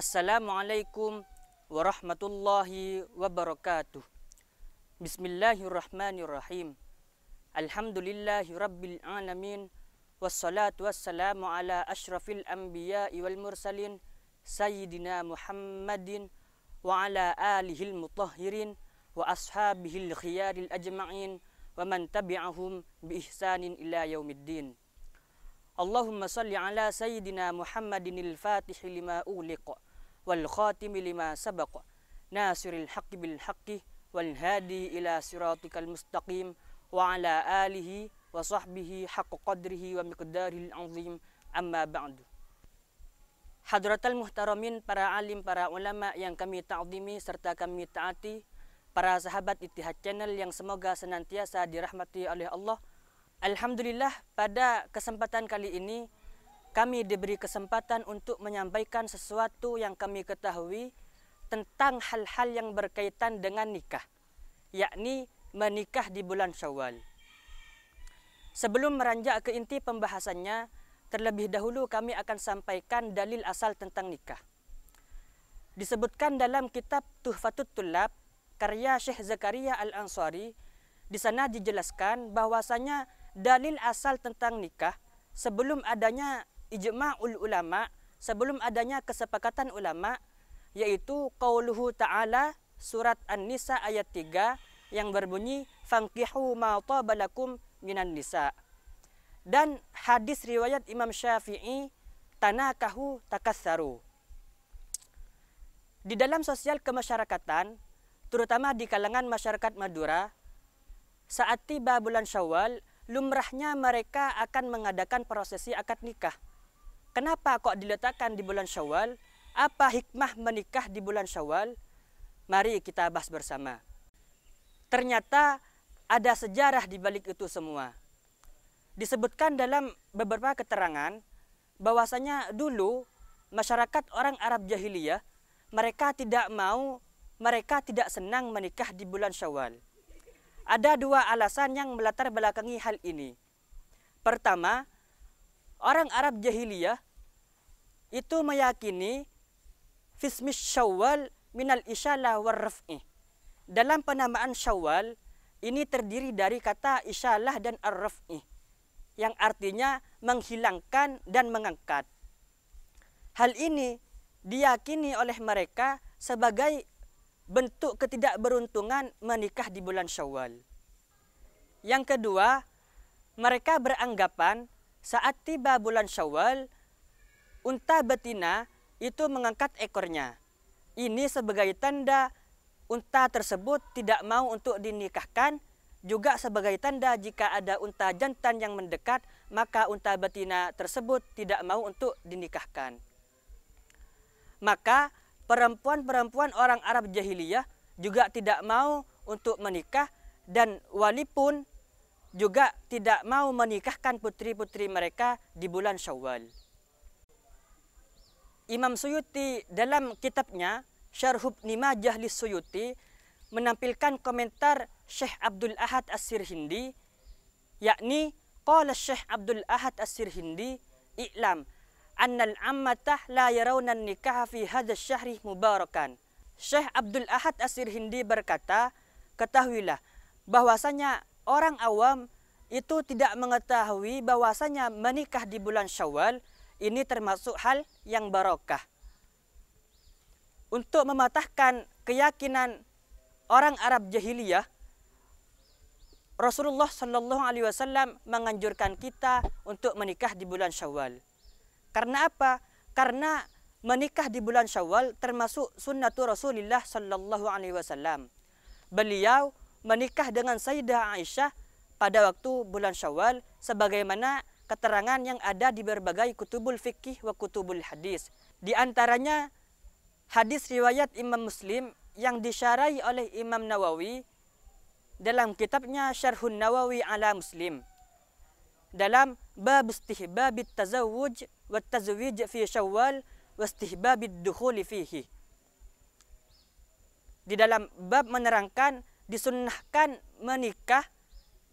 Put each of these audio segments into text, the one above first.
Assalamualaikum warahmatullahi wabarakatuh Bismillahirrahmanirrahim Alhamdulillahi rabbil alamin Wassalatu wassalamu ala ashrafil anbiya wal mursalin Sayyidina Muhammadin Wa ala alihil mutahhirin Wa ashabihil khiyaril ajma'in Wa man tabi'ahum bi ihsanin ila yaumiddin Allahumma salli ala Sayyidina Muhammadin al-Fatih lima uliqa wal khatimi lima sabaq nasiril haqqi bil haqqi wal hadi ila siratikal mustaqim wa ala alihi wa sahbihi qadrihi wa azim amma ba'du Hadratal muhtaramin para alim para ulama yang kami ta'zimi serta kami taati para sahabat Ittihad Channel yang semoga senantiasa dirahmati oleh Allah Alhamdulillah pada kesempatan kali ini kami diberi kesempatan untuk menyampaikan sesuatu yang kami ketahui tentang hal-hal yang berkaitan dengan nikah, yakni menikah di bulan Syawal. Sebelum meranjak ke inti pembahasannya, terlebih dahulu kami akan sampaikan dalil asal tentang nikah. Disebutkan dalam kitab Tuhfatut Tulab, karya Syekh Zakaria Al-Ansari, di sana dijelaskan bahwasanya dalil asal tentang nikah sebelum adanya ijma'ul ulama sebelum adanya kesepakatan ulama yaitu qauluhu ta'ala surat An-Nisa ayat 3 yang berbunyi fankihu ma tabalakum minan nisa dan hadis riwayat Imam Syafi'i tanakahu takassaru di dalam sosial kemasyarakatan terutama di kalangan masyarakat Madura saat tiba bulan Syawal lumrahnya mereka akan mengadakan prosesi akad nikah Kenapa kok diletakkan di bulan Syawal? Apa hikmah menikah di bulan Syawal? Mari kita bahas bersama. Ternyata ada sejarah di balik itu semua. Disebutkan dalam beberapa keterangan bahwasanya dulu masyarakat orang Arab jahiliyah mereka tidak mau, mereka tidak senang menikah di bulan Syawal. Ada dua alasan yang melatar belakangi hal ini. Pertama, orang Arab jahiliyah itu meyakini fismis syawal minal isyalah warraf'i. Dalam penamaan syawal, ini terdiri dari kata isyalah dan arraf'i. Yang artinya menghilangkan dan mengangkat. Hal ini diyakini oleh mereka sebagai bentuk ketidakberuntungan menikah di bulan syawal. Yang kedua, mereka beranggapan Saat tiba bulan Syawal, unta betina itu mengangkat ekornya. Ini sebagai tanda unta tersebut tidak mau untuk dinikahkan, juga sebagai tanda jika ada unta jantan yang mendekat, maka unta betina tersebut tidak mau untuk dinikahkan. Maka perempuan-perempuan orang Arab jahiliyah juga tidak mau untuk menikah dan wali pun juga tidak mau menikahkan putri-putri mereka di bulan Syawal. Imam Suyuti dalam kitabnya Syarhub Nimajah li Suyuti menampilkan komentar Syekh Abdul Ahad As-Sirhindi yakni qala Syekh Abdul Ahad As-Sirhindi i'lam annal ammatah la yarawna Nikah fi hadha syahri mubarakan. Syekh Abdul Ahad As-Sirhindi berkata, ketahuilah bahwasanya orang awam itu tidak mengetahui bahwasanya menikah di bulan Syawal ini termasuk hal yang barokah. Untuk mematahkan keyakinan orang Arab jahiliyah, Rasulullah Shallallahu Alaihi Wasallam menganjurkan kita untuk menikah di bulan Syawal. Karena apa? Karena menikah di bulan Syawal termasuk sunnatul Rasulullah Shallallahu Alaihi Wasallam. Beliau menikah dengan Sayyidah Aisyah pada waktu bulan Syawal sebagaimana keterangan yang ada di berbagai kutubul fikih wa kutubul hadis. Di antaranya hadis riwayat Imam Muslim yang disyarai oleh Imam Nawawi dalam kitabnya Syarhun Nawawi ala Muslim dalam bab istihbab tazawuj wa tazwij fi Syawal wa istihbab dukhul fihi. Di dalam bab menerangkan disunnahkan menikah,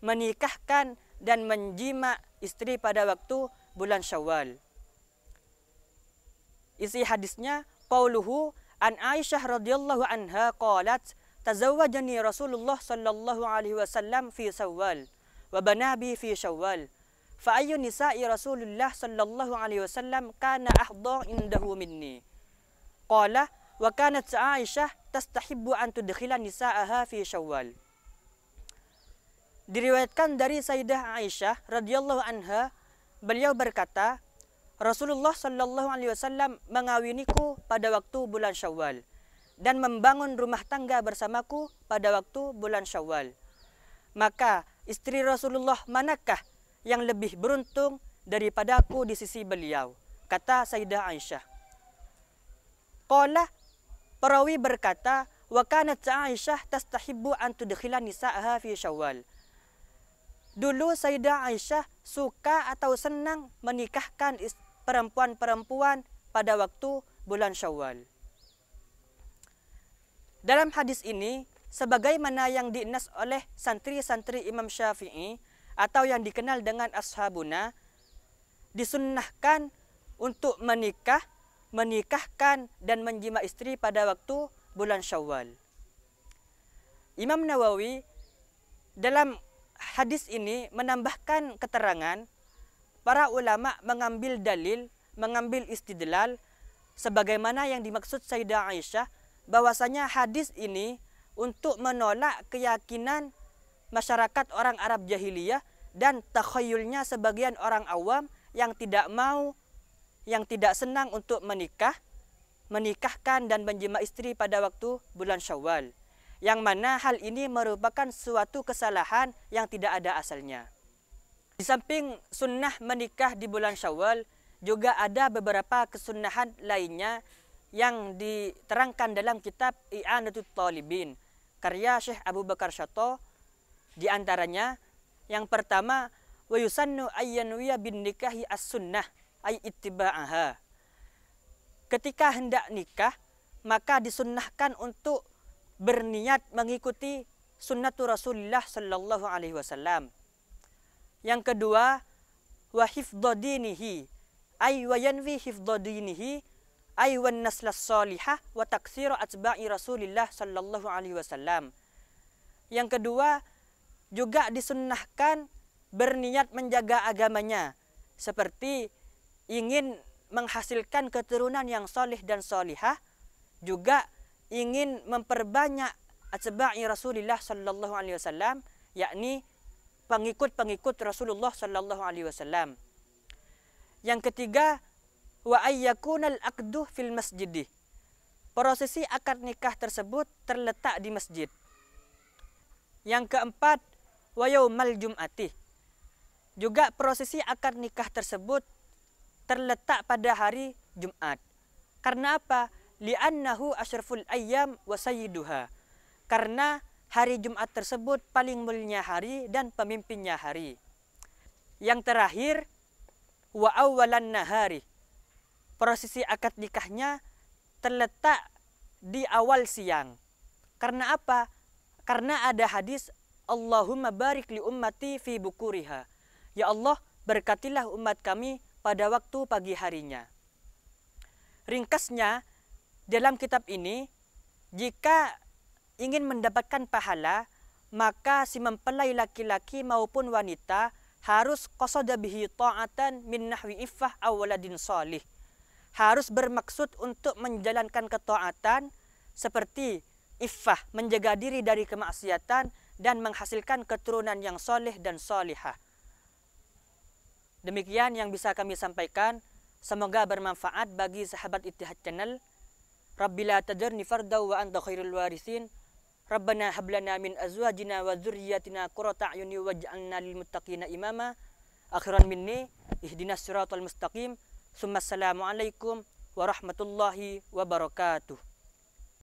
menikahkan dan menjima istri pada waktu bulan Syawal. Isi hadisnya qauluhu an Aisyah radhiyallahu anha qalat tazawwajani Rasulullah sallallahu alaihi wasallam fi Syawal wa banabi fi Syawal. Fa ayyu nisa'i Rasulullah sallallahu alaihi wasallam kana ahdha indahu minni. Qala wa kanat Aisyah tastahibbu an tudkhila nisa'aha fi syawal. Diriwayatkan dari Sayyidah Aisyah radhiyallahu anha, beliau berkata, Rasulullah Shallallahu alaihi wasallam mengawiniku pada waktu bulan Syawal dan membangun rumah tangga bersamaku pada waktu bulan Syawal. Maka istri Rasulullah manakah yang lebih beruntung daripadaku di sisi beliau? Kata Sayyidah Aisyah. Qala Perawi berkata, "Wa kanat Aisyah tastahibbu an tudkhila nisa'aha fi Syawal." Dulu Sayyidah Aisyah suka atau senang menikahkan perempuan-perempuan pada waktu bulan Syawal. Dalam hadis ini, sebagaimana yang dinas oleh santri-santri Imam Syafi'i atau yang dikenal dengan ashabuna, disunnahkan untuk menikah menikahkan dan menjima istri pada waktu bulan Syawal. Imam Nawawi dalam hadis ini menambahkan keterangan para ulama mengambil dalil, mengambil istidlal sebagaimana yang dimaksud Sayyidah Aisyah bahwasanya hadis ini untuk menolak keyakinan masyarakat orang Arab jahiliyah dan takhayulnya sebagian orang awam yang tidak mau yang tidak senang untuk menikah, menikahkan dan menjima istri pada waktu bulan Syawal. Yang mana hal ini merupakan suatu kesalahan yang tidak ada asalnya. Di samping sunnah menikah di bulan Syawal, juga ada beberapa kesunahan lainnya yang diterangkan dalam kitab I'anatul Talibin, karya Syekh Abu Bakar Syato. Di antaranya, yang pertama, وَيُسَنُّ أَيَّنْوِيَ بِنْ as-sunnah ay ittiba'aha. Ketika hendak nikah, maka disunnahkan untuk berniat mengikuti sunnatu Rasulullah sallallahu alaihi wasallam. Yang kedua, wa hifdha dinihi ay wa yanwi hifdha dinihi ay wan naslas salihah wa taksiru atba'i rasulullah sallallahu alaihi wasallam. Yang kedua, juga disunnahkan berniat menjaga agamanya seperti ingin menghasilkan keturunan yang solih dan solihah, juga ingin memperbanyak atba'i Rasulullah sallallahu alaihi wasallam, yakni pengikut-pengikut Rasulullah sallallahu alaihi wasallam. Yang ketiga, wa ayyakunal aqdu fil masjidi. Prosesi akad nikah tersebut terletak di masjid. Yang keempat, wa yaumal jum'ati. Juga prosesi akad nikah tersebut terletak pada hari Jumat. Karena apa? Li'annahu asyraful ayyam wa sayyiduha. Karena hari Jumat tersebut paling mulia hari dan pemimpinnya hari. Yang terakhir, wa awalan nahari. Prosesi akad nikahnya terletak di awal siang. Karena apa? Karena ada hadis Allahumma barik li ummati fi bukuriha. Ya Allah, berkatilah umat kami pada waktu pagi harinya. Ringkasnya, dalam kitab ini, jika ingin mendapatkan pahala, maka si mempelai laki-laki maupun wanita harus qasada bihi ta'atan min nahwi iffah awaladin solih. Harus bermaksud untuk menjalankan ketaatan seperti iffah, menjaga diri dari kemaksiatan dan menghasilkan keturunan yang soleh dan solihah. Demikian yang bisa kami sampaikan. Semoga bermanfaat bagi sahabat Ittihad Channel. Rabbila tadarni fardaw wa anta khairul warisin. Rabbana hablana min azwajina wa dzurriyyatina qurrata a'yuni waj'alna lil muttaqina imama. Akhiran minni ihdinas siratal mustaqim. Assalamualaikum warahmatullahi wabarakatuh.